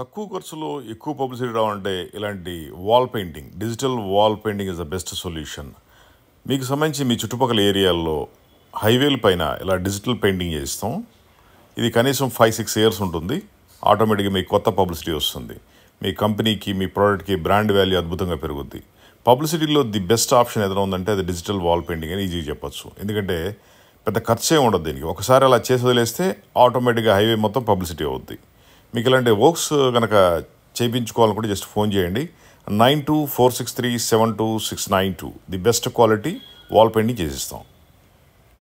తక్కువ ఖర్చులో ఎక్కువ పబ్లిసిటీ రావాలంటే ఇలాంటి wall painting digital wall painting is the best solution మీకు సంబంధించి మీ చుట్టుపక్కల ఏరియాల్లో హైవేల పైన ఇలా డిజిటల్ పెయింటింగ్ చేస్తాం ఇది కనీసం ఫైవ్ సిక్స్ ఇయర్స్ ఉంటుంది ఆటోమేటిక్గా మీకు కొత్త పబ్లిసిటీ వస్తుంది మీ కంపెనీకి మీ ప్రోడక్ట్కి బ్రాండ్ వాల్యూ అద్భుతంగా పెరుగుద్ది పబ్లిసిటీలో ది బెస్ట్ ఆప్షన్ ఏదైనా ఉందంటే అది డిజిటల్ వాల్ పెయింటింగ్ అని ఈజీగా చెప్పొచ్చు ఎందుకంటే పెద్ద ఖర్చే ఉండదు దీనికి ఒకసారి అలా చేసి వదిలేస్తే ఆటోమేటిక్గా హైవే మొత్తం పబ్లిసిటీ అవుద్ది మీకు ఇలాంటి వర్క్స్ కనుక చేయించుకోవాలనుకుంటే జస్ట్ ఫోన్ చేయండి nine two four six three seven two six nine two the best quality wall painting చేసిస్తాం